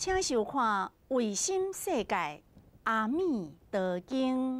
请收看《卫星世界阿弥陀经》。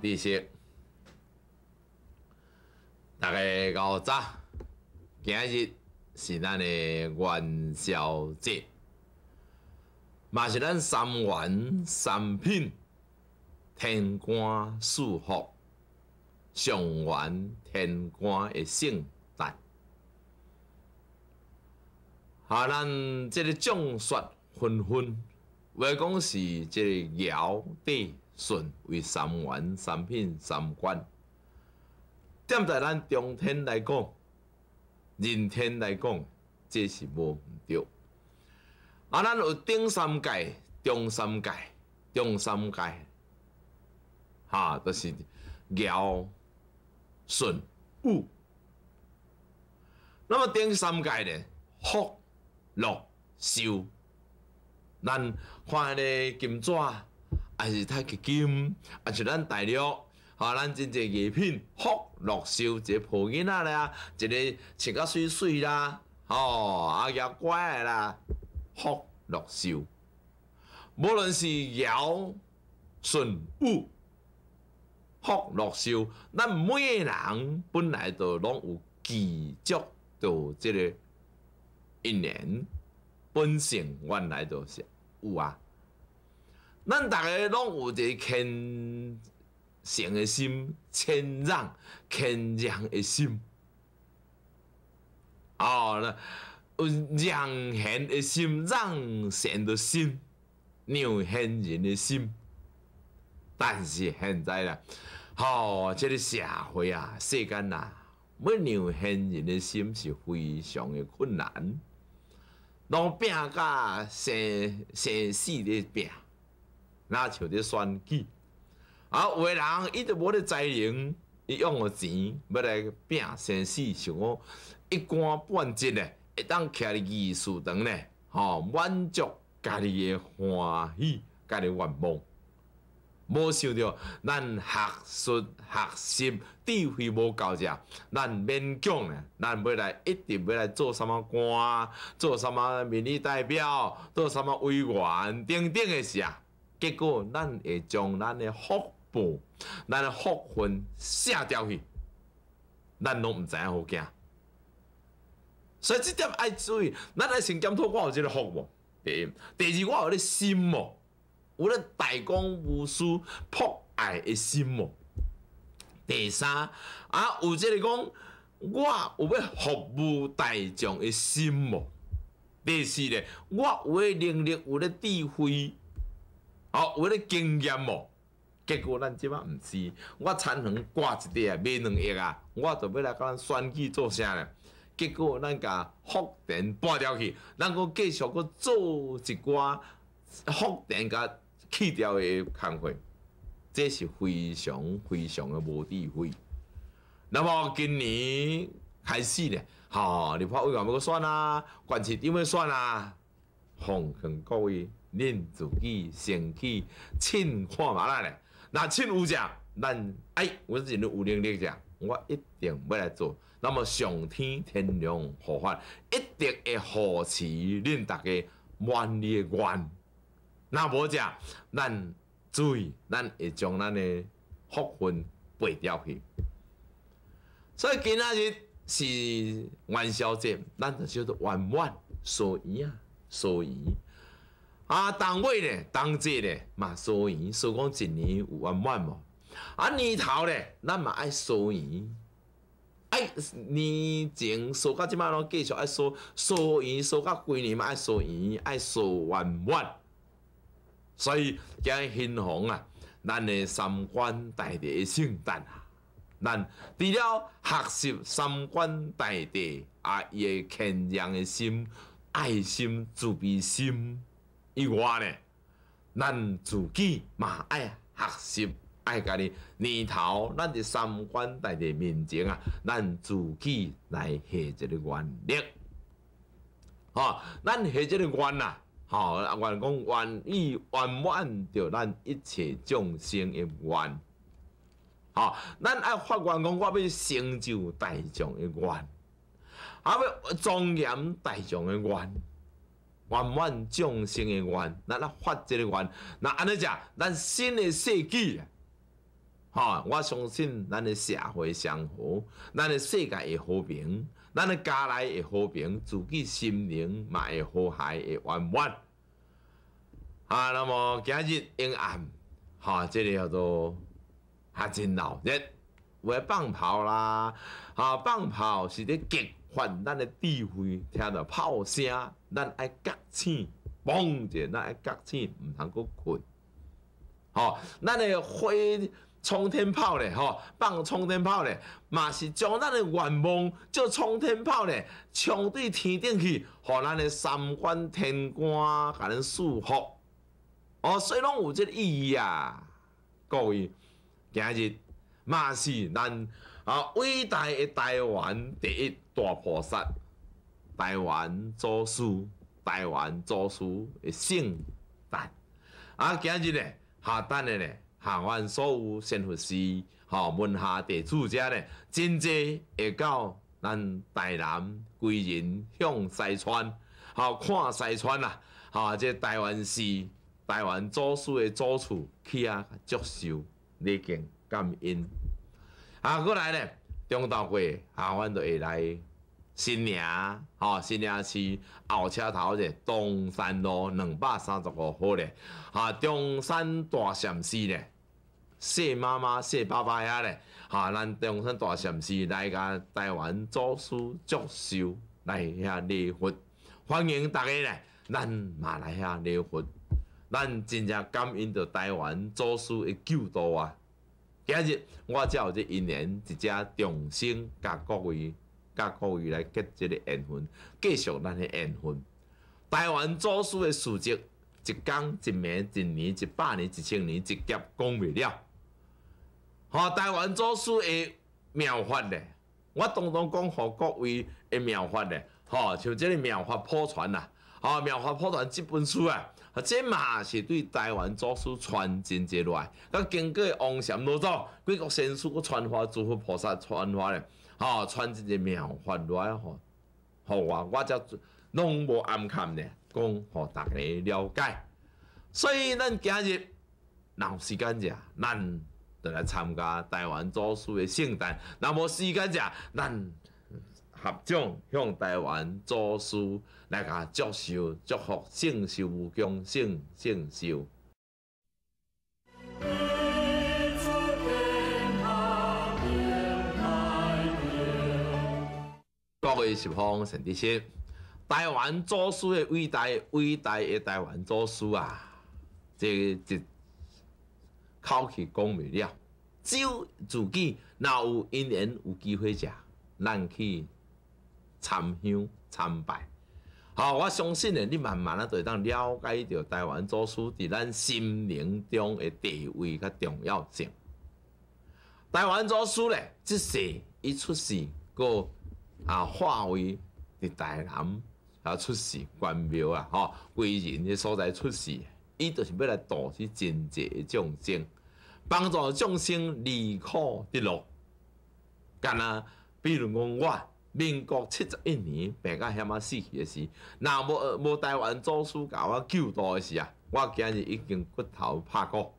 知些。大家好早。今日是咱的元宵节，嘛是咱三元三品，天官赐福，上元天官的圣诞。啊，咱即个众说纷纷，为讲是即个尧帝。顺为三元、三品、三观。站在咱中天来讲，人天来讲，这是无毋对。啊，咱有顶三界、中三界、中三界，哈，就是尧、顺、禹。那么顶三界呢？福、禄、寿。咱看迄个金纸。还是太结金，还是咱大陆，吼，咱真侪艺品福禄寿，一个囡仔啦，一个穿甲水水啦，吼，阿爷乖啦，福禄寿，无论是尧舜禹，福禄寿，咱每个人本来都拢有祈祝到即个一年，本性原来都是有啊。咱大家拢有一个谦让个心，谦让谦让个心，哦有让贤个心，让贤个心，让贤人个心。但是现在啦，吼，即个社会啊，世间啊，欲让贤人个心是非常个困难，拢拼甲生生死个拼。那就得选举，有诶人伊直无咧知影伊用个钱要来拼生死，想讲一官半职呢，会当徛伫艺术堂呢，吼满足家己诶欢喜，家己愿望。无想着咱学术、学习、智慧无够只，咱勉强呢，咱未来一定要来做什物官，做什物民意代表，做什物委员，等等诶是啊。结果，咱会将咱的福报、咱的福分卸掉去，咱拢毋知影好惊。所以即点爱注意，咱来先检讨我有即个福报。第一，第二，我有咧心无？有咧大公无私博爱的心无？第三，啊，有即个讲，我有要服务大众的心无？第四咧，我有咧能力，有咧智慧。好，有了经验哦，结果咱即摆毋是，我产能挂一啊，买两亿啊，我就欲来甲咱选举做啥咧？结果咱甲福田搬掉去，咱阁继续阁做一寡福田甲去掉的空会，这是非常非常的无智慧。那么今年开始咧，吼，你华为啥要阁选啊？关键是因为选啊，奉红高位。恁自己先去，请看嘛啦咧，那请有者，咱哎，我是认有能力者，我一定要来做。那么上天天良护法，一定会护持恁大家满愿。那无者，咱注意，咱会将咱的福分背掉去。所以今仔日是元宵节，咱就叫做圆满，所以啊，所以。啊，同位咧，同齐咧，嘛收钱，收讲一年有万万无。啊，年头咧，咱嘛爱收钱，爱年前收到即摆拢继续爱收，收钱收到规年嘛爱收钱，爱收万万。所以，今日信奉啊，咱诶三观大大的圣诞啊，咱除了学习三观大德，啊，伊诶谦让诶心、爱心、慈悲心。以外呢，咱自己嘛爱学习，爱家己年头，咱伫三观大个面前啊，咱自己来下一个愿力，吼，咱下一个愿啊，吼，愿公愿意圆满着咱一切众生的愿，吼，咱爱发愿公，我要成就大众的愿，啊，要庄严大众的愿。万万众生的缘，咱来发这个缘。那安尼讲，咱新的世纪，吼，我相信咱的社会祥和，咱的世界会和平，咱的家内会和平，自己心灵嘛会和谐，会圆满。啊，那么今日阴暗，哈，这里叫做很热闹，会放炮啦，哈，放炮是咧激换咱的智慧，听着炮声，咱爱觉醒，嘣一下，咱爱觉醒，毋通阁困，吼，咱的火冲天炮咧，吼，放冲天炮咧，嘛是将咱的愿望，叫冲天炮咧，冲对天顶去，互咱的三观天官甲咱束缚，哦，所以拢有即意义啊，各位，今日嘛是咱。啊，伟大的台湾第一大菩萨，台湾祖师，台湾祖师的圣诞。啊，今日呢，下单的呢，台湾所有信佛师，吼门下地住者呢，真济会到咱台南归仁向西川，吼看西川啦，吼，即台湾寺，台湾祖师的祖厝去啊，接受礼敬感恩。啊，过来咧！中岛街，啊，阮就会来。新娘，吼，新娘市后车头者，东山路两百三十五号咧。啊，中山大禅寺咧，谢妈妈、谢爸爸遐咧。啊，咱中山大禅寺来甲台湾祖师祝寿来遐礼佛，欢迎大家咧，咱嘛来遐礼佛。咱真正感恩着台湾祖师的救度啊！今日我才有这一年一只重新甲各位甲各位来结这个缘分，继续咱的缘分。台湾祖师的书籍，一天、一年、一年、一百年、一千年，直接讲未了。吼，台湾祖师的妙法咧，我当当讲互各位的妙法咧，吼，像这个妙法破传啊。啊！妙法普传这本书啊，啊，这嘛是对台湾祖师传经接来。那经过王禅老祖，贵国先师古传法、诸佛菩萨传法咧，啊，传真的妙法来，吼，好哇！我则拢无暗藏咧，讲互大家了解。所以咱今日有时间者，咱就来参加台湾祖师的圣诞。若无时间者，咱。合掌向台湾祖师来甲祝寿、祝福、圣寿无疆、圣圣寿。各位是否神，底先，台湾祖师的伟大、伟大诶，台湾祖师啊，即这口气讲未了，只有自己若有因缘有机会食，咱去。参香参拜，好，我相信呢，你慢慢啊就会当了解到台湾祖师在咱心灵中的地位佮重要性。台湾祖师呢，即世一出世，佮啊化为伫台南啊出世关庙啊吼，归人的所在出世，伊就是要来度去真济众生，帮助众生离苦得乐。干呐，比如讲我。民国七十一年，白家遐么死去的时，若无无台湾祖师甲我救多的时啊，我今日已经骨头拍骨。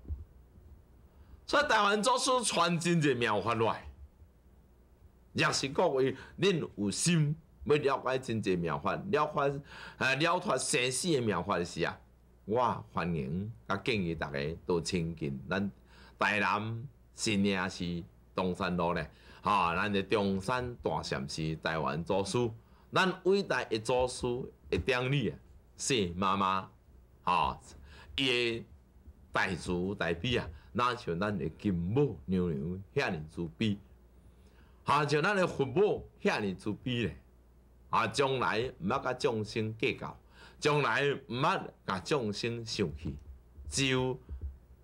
所以台湾祖师传真济妙法来，若是各位恁有心要了解真济妙法，了解呃了脱生死的妙法的时啊，我欢迎，甲建议大家都亲近咱台南新营市东山路咧。哈，咱的中山大禅士台湾祖师，咱伟大的祖师一典啊，是妈妈，哈，伊代祖代妣啊，那像咱的金母娘娘遐尼慈悲，哈，像咱的父母遐尼慈悲咧，啊，将来毋要甲众生计较，将来毋要甲众生生气，有。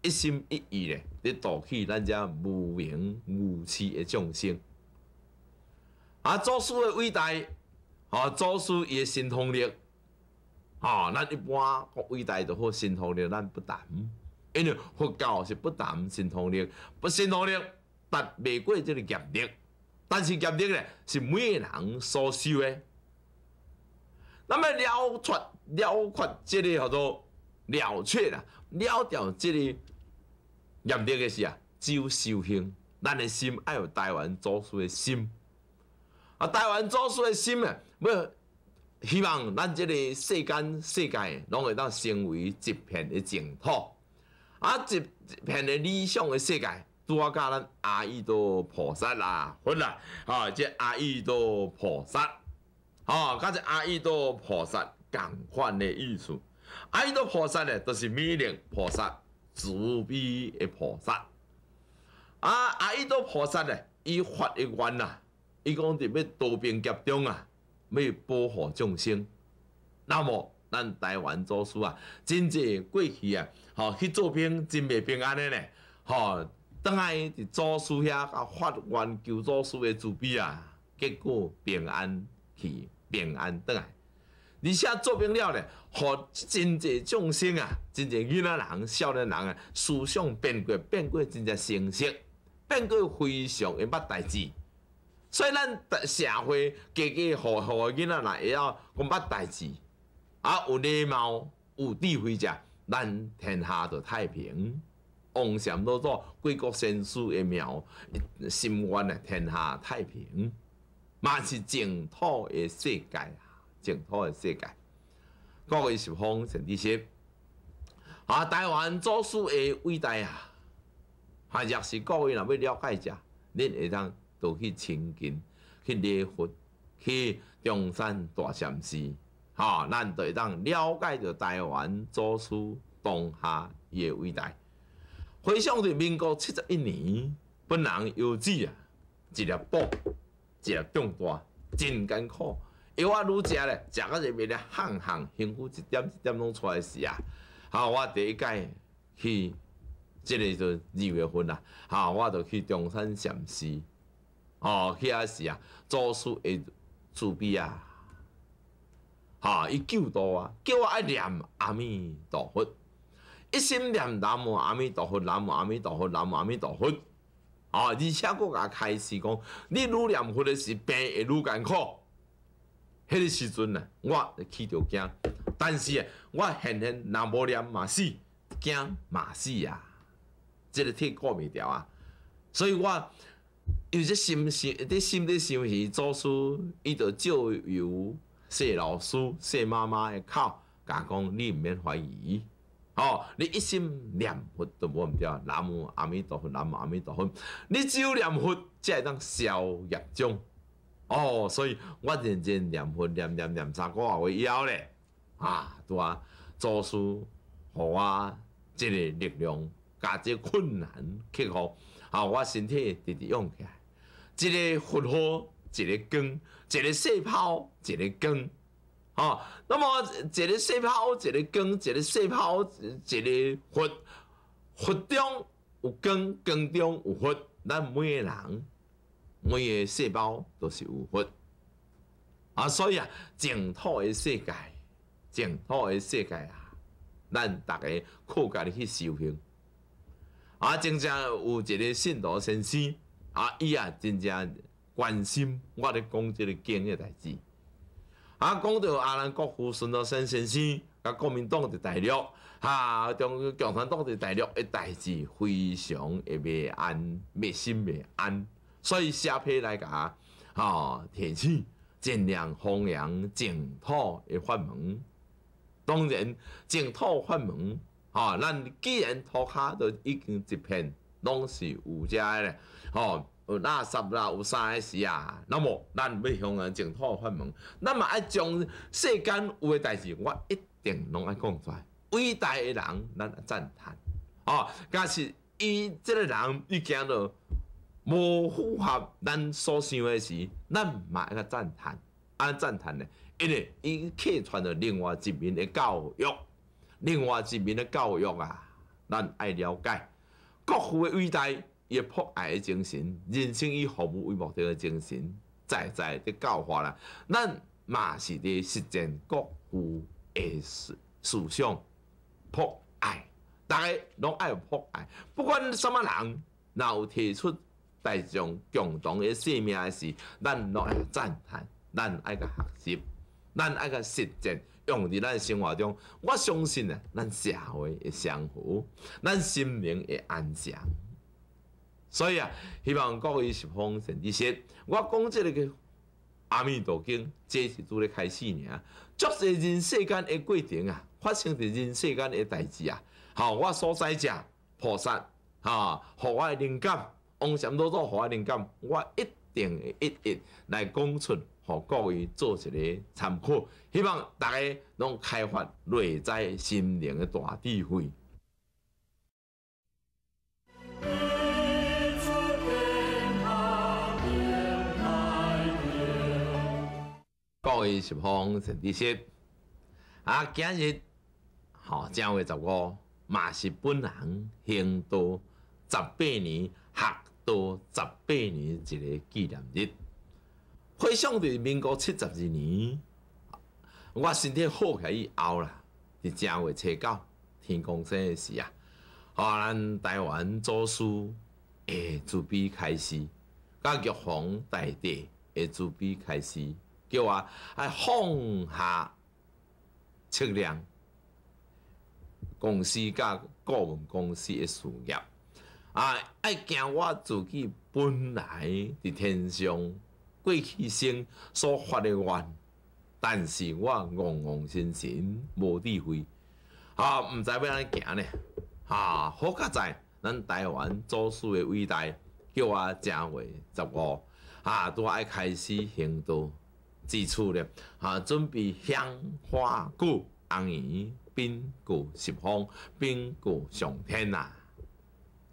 一心一意咧，咧度去咱遮无形无气的众生。啊，祖师的伟大，啊，祖师的神通力，啊，咱一般国伟大就好神通力，咱不谈，因为佛教是不谈神通力，不神通力达未过即个劫力，但是劫力咧是每个人所受的。那么了却了却即个叫做。了却啦，了掉即个严重嘅事啊，只有修行。咱的心爱有台湾祖师的心，啊，台湾祖师的心啊，要希望咱即个世间世界，拢会当成为一片的净土，啊，一片的理想的世界。拄好教咱阿弥陀菩萨啦，分啦，啊，即阿弥陀菩萨，哦，教即阿弥陀菩萨共款的意思。阿伊都菩萨咧，著是弥勒菩萨、慈悲的菩萨。啊，阿伊都菩萨咧，伊发一愿啊，伊讲伫要多边劫中啊，要保护众生。那么咱台湾祖师啊，真济过去啊，吼去做兵，真未平安的呢。吼，当来伫祖师遐发愿求祖师的慈悲啊，结果平安去，平安倒来。而且做品了咧，互真济众生啊，真济囡仔人、少年人啊，思想变过变过，真正成熟，变过非常会捌代志。所以咱社会家户户诶囡仔人也要会捌代志，啊，有礼貌，有智慧者，咱天下就太平。王禅都做贵国先师的庙，心愿啊，天下太平，嘛是净土的世界净土的世界，各位十方神知识，啊，台湾祖师的伟大啊！啊，若是各位若要了解者，恁会当都去亲近去礼佛去中山大禅寺，啊，咱会当了解着台湾祖师当下的伟大。回想着民国七十一年，本人幼稚啊，一粒宝，一粒重大，真艰苦。因为我愈食咧，食到入面咧，项项幸福一点一点拢出来是啊！好，我第一界去，即个时阵二月份啦，好，我就去中山禅寺，哦，去阿是啊，祖师会慈悲啊，哈，伊救度我，叫我爱念阿弥陀佛，一心念南无阿弥陀佛，南无阿弥陀佛，南无阿弥陀佛，啊，而且国甲开始讲，你愈念佛者是病会愈艰苦。迄个时阵呐，我起着惊，但是啊，我现现若无念嘛死，惊嘛死啊，即个贴挂袂掉啊？所以我有一心事，一心滴想是，作书伊着借由谢老师、谢妈妈的口甲讲你毋免怀疑，哦，你一心念佛都无毋掉，南无阿弥陀佛，南无阿弥陀佛，你只有念佛才当消业障。哦，所以我认真念佛，念念念三过月以后咧。啊，拄啊，做事互我即个力量，加即困难克服，啊，我身体直直用起来。一个佛号，一个根，一个细胞，一个根。哦，那么一个细胞，一个根，一个细胞，一个佛。佛中有根，根中有佛。咱每个人。每个细胞都是有分啊，所以啊，净土的世界，净土的世界啊，咱大家靠家己去修行啊。真正有一个信徒先生啊，伊啊真正关心我咧讲即个经的代志啊。讲到阿兰国父孙中山先生，甲国民党伫大陆，啊，中共产党伫大陆诶代志，非常诶未安，未心未安。所以写批来甲哦，提醒，尽量弘扬净土的法门。当然，净土法门，哦，咱既然涂下都已经一片拢是有遮咧，哦，那十啦，有三的事啊。那么，咱要向净土法门，那么爱种世间有诶代志，我一定拢爱讲出来。伟大诶人，咱赞叹，哦，假是伊即个人伊件都。无符合咱所想的是，咱嘛爱较赞叹，安赞叹呢？因为伊客穿了另外一面的教育，另外一面的教育啊，咱爱了解。国父诶伟大，以博爱诶精神，人生以服务为目的诶精神，在在的教化啦。咱嘛是伫实践国父诶思思想，博爱，大家拢爱博爱，不管什么人，若有提出。大众共同诶性命是咱拢爱赞叹，咱爱个学习，咱爱个实践，用伫咱生活中。我相信啊，咱社会会相符，咱心灵会安详。所以啊，希望各位十方神之识，我讲即个阿弥陀经，即是拄咧开始尔。足是人世间诶过程啊，发生伫人世间诶代志啊，好，我所在者菩萨啊，互我诶灵感。往甚多做华人灵感，我一定会一一来讲出，给各位做一个参考。希望大家拢开发内在心灵的大智慧。各位十方善知识，啊，今日好正月十五，嘛是本行兴都十八年学。十八年一个纪念日，回想着民国七十二年，我身体好起以后啦，伫正月初九，天公生的时啊，好咱台湾祖师诶，自闭开始，甲玉皇大帝，诶，自闭开始，叫我爱放下测量公司甲顾问公司诶事业。啊！爱惊我自己本来伫天上过去生所发的愿，但是我戆戆神神无智慧，啊，毋知要安尼行呢？啊，好佳哉！咱台湾祖师的伟大，叫我正月十五啊，拄爱开始行道之此咧，啊，准备香花果、红衣、冰果、十方、冰果上天啊！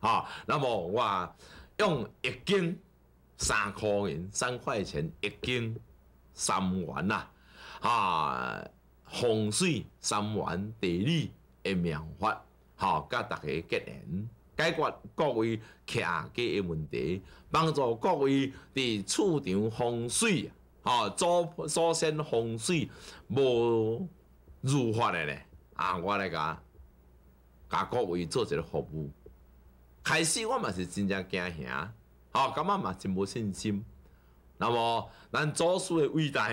啊，那么我用一斤三块钱，三块钱一斤三元呐，啊，风水三元地理的命法，哈，甲大家结缘，解决各位家的问题，帮助各位伫厝场风水，吼，做祖生风水无如法的咧，啊，我来甲甲各位做一个服务。开始我嘛是真正惊吓，吼，感觉嘛真无信心。那么咱祖师的伟大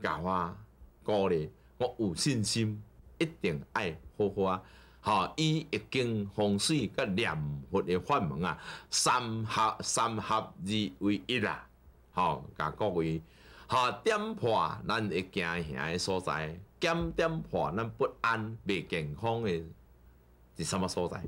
教我鼓励我有信心，一定爱好好啊。吼，以一经风水甲念佛的法门啊，三合三合二为一啊。吼，甲各位，吼点破咱会惊吓的所在，检点破咱不安袂健康的是什么所在？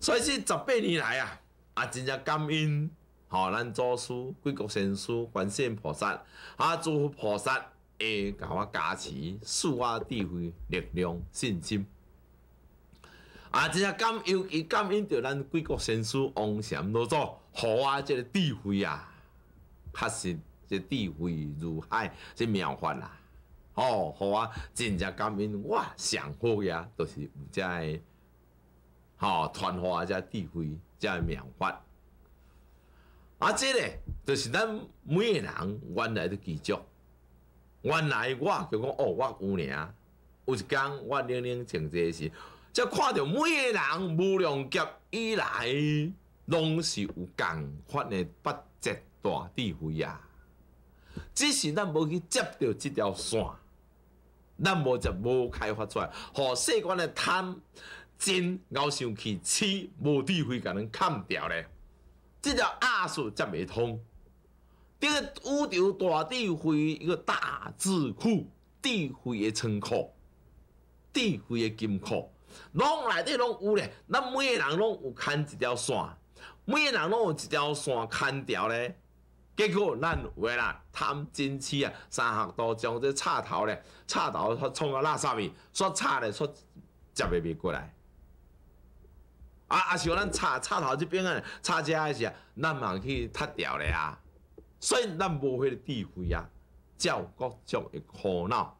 所以说，十八年来啊，啊，真正感恩，吼，咱祖师贵国先师观世菩萨，啊，祝福菩萨诶，甲我加持，赐我智慧、力量、信心。啊，真正感恩，伊感恩着咱贵国先师王禅老祖，互我即个智慧啊，确实，这智慧如海，这妙法啦，哦，互我真正感恩，我上好呀，都是有在。哦，传化啊，智慧，只妙法。啊，这个就是咱每个人原来的基础。原来我就讲，哦，我有咧，有一天我零零整这是，才看到每个人无量劫以来，拢是有共款的不竭大智慧啊。只是咱无去接到即条线，咱无就无开发出来，互世间的贪。真熬生气，气无智慧，甲人砍掉咧。即条亚索则袂通。即个宇宙大智慧，一个大智库，智慧的仓库，智慧的金库，拢内底拢有咧。咱每个人拢有牵一条线，每个人拢有一条线砍掉咧。结果咱诶啦，贪金钱啊，三黑多将这插头咧，插头煞创个垃圾面，煞插咧，煞接袂袂过来。啊啊！像咱插插头即边啊，遮这也是，咱嘛去踢掉了啊。所以咱无迄个智慧啊，照国足的苦恼。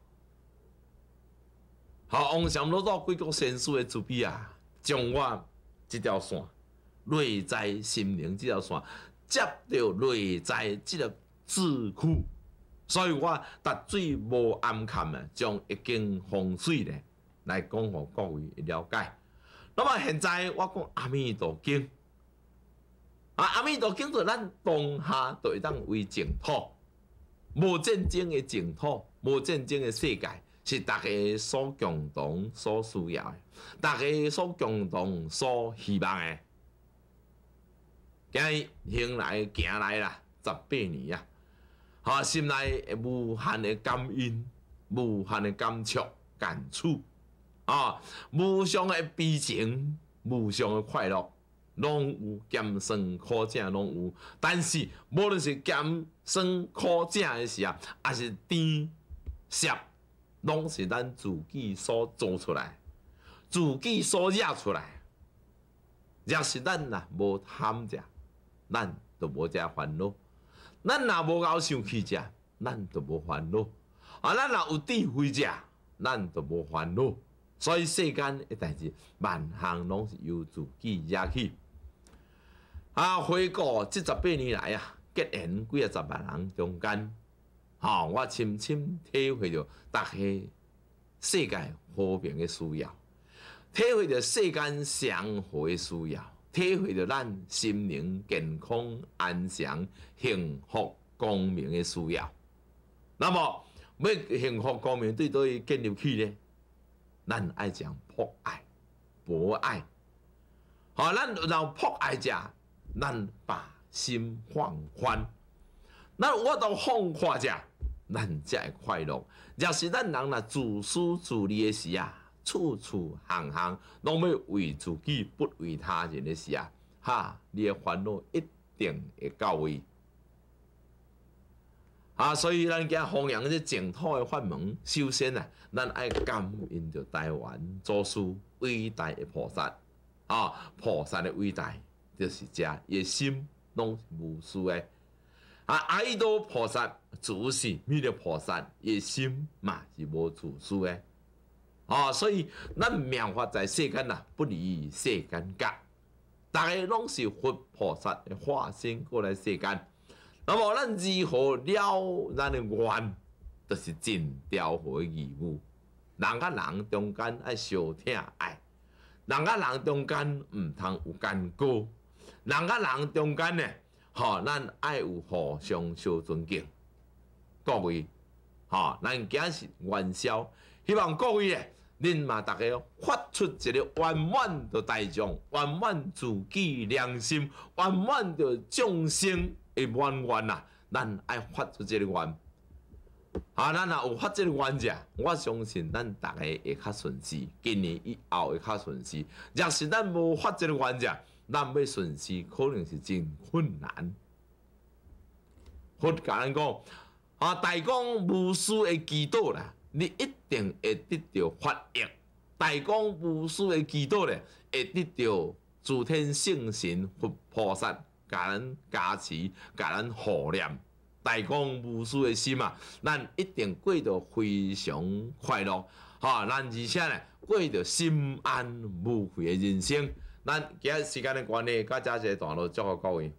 好，王上老多贵国先师的慈悲啊，将我即条线内在心灵即条线接到内在即个智库，所以我达最无暗坎诶，将一经风水咧来讲，互各位了解。那么现在我讲阿弥陀经，啊阿弥陀经，做咱当下做一当为净土，无正经的净土，无正经的世界，是大家所共同所需要的，大家所共同所希望的。今日行来行来啦，十八年啊，啊、心内无限的感恩，无限的感触，感触。啊，无常的悲情，无常的快乐，拢有咸酸苦碱拢有。但是，无论是咸酸苦碱的时啊，还是甜涩，拢是咱自己所造出来，自己所惹出来。若是咱呐无贪食，咱就无遮烦恼；咱若无够生气食，咱就无烦恼；啊，咱若有智慧食，咱就无烦恼。所以世间的代志，万行拢是由自己惹起。啊，回顾这十八年来啊，结缘几啊十万人中间，哈，我深深体会着大家世界和平的需要，体会着世间祥和的需要，体会着咱心灵健康、安详、幸福、光明的需要。那么要幸福光明对对建立起呢？咱爱讲博爱，博爱，好，咱然博爱者，咱把心放宽，咱我都放宽者，咱才会快乐。若是咱人若自私自利的时啊，处处行行拢要为自己不为他人的事啊，哈，你的烦恼一定会到位。啊，所以咱家弘扬这净土的法门，修仙啊，咱爱感应着台湾祖师伟大的菩萨，啊，菩萨的伟大就是这，一心拢是无私的。啊，爱多菩萨，祖师为了菩萨，一心嘛是无自私的。啊，所以咱命法在世间呐，不离世间觉，大家拢是佛菩萨的化身过来世间。那么咱如何了咱的愿，就是尽调和义务。人甲人中间爱相疼爱，人甲人中间毋通有干戈，人甲人中间呢，吼咱爱有互相相尊敬。各位，吼咱今是元宵，希望各位诶，恁嘛逐个发出一个圆满的大众，圆满自己良心，圆满的众生。会愿愿啊，咱爱发出即个愿啊！咱若有发即个愿者，我相信咱逐个会较顺时，今年以后会较顺时。若是咱无发即个愿者，咱要顺时可能是真困难。佛教咱讲啊，大公无私的祈祷啦，你一定会得到发益；大公无私的祈祷咧，会得到诸天圣神佛菩萨。甲咱加持，甲咱护念，大公无私的心啊，咱一定过得非常快乐，哈！咱而且呢，过得心安无愧的人生。咱今日时间的关系，甲遮一段落，祝福各位。